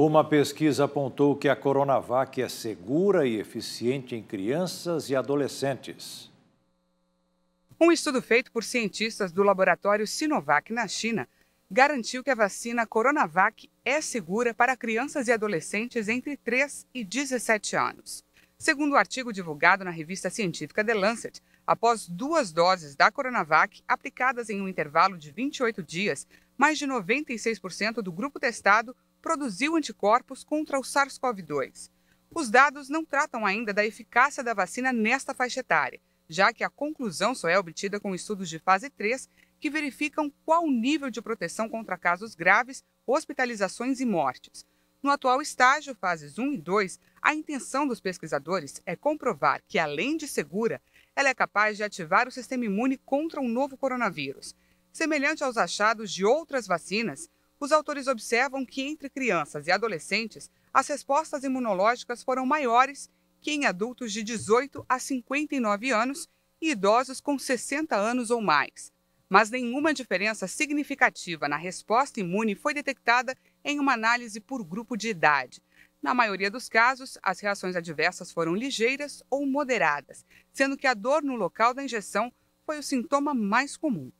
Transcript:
Uma pesquisa apontou que a Coronavac é segura e eficiente em crianças e adolescentes. Um estudo feito por cientistas do laboratório Sinovac na China garantiu que a vacina Coronavac é segura para crianças e adolescentes entre 3 e 17 anos. Segundo o um artigo divulgado na revista científica The Lancet, após duas doses da Coronavac aplicadas em um intervalo de 28 dias, mais de 96% do grupo testado produziu anticorpos contra o SARS-CoV-2. Os dados não tratam ainda da eficácia da vacina nesta faixa etária, já que a conclusão só é obtida com estudos de fase 3 que verificam qual o nível de proteção contra casos graves, hospitalizações e mortes. No atual estágio, fases 1 e 2, a intenção dos pesquisadores é comprovar que, além de segura, ela é capaz de ativar o sistema imune contra um novo coronavírus. Semelhante aos achados de outras vacinas, os autores observam que entre crianças e adolescentes, as respostas imunológicas foram maiores que em adultos de 18 a 59 anos e idosos com 60 anos ou mais. Mas nenhuma diferença significativa na resposta imune foi detectada em uma análise por grupo de idade. Na maioria dos casos, as reações adversas foram ligeiras ou moderadas, sendo que a dor no local da injeção foi o sintoma mais comum.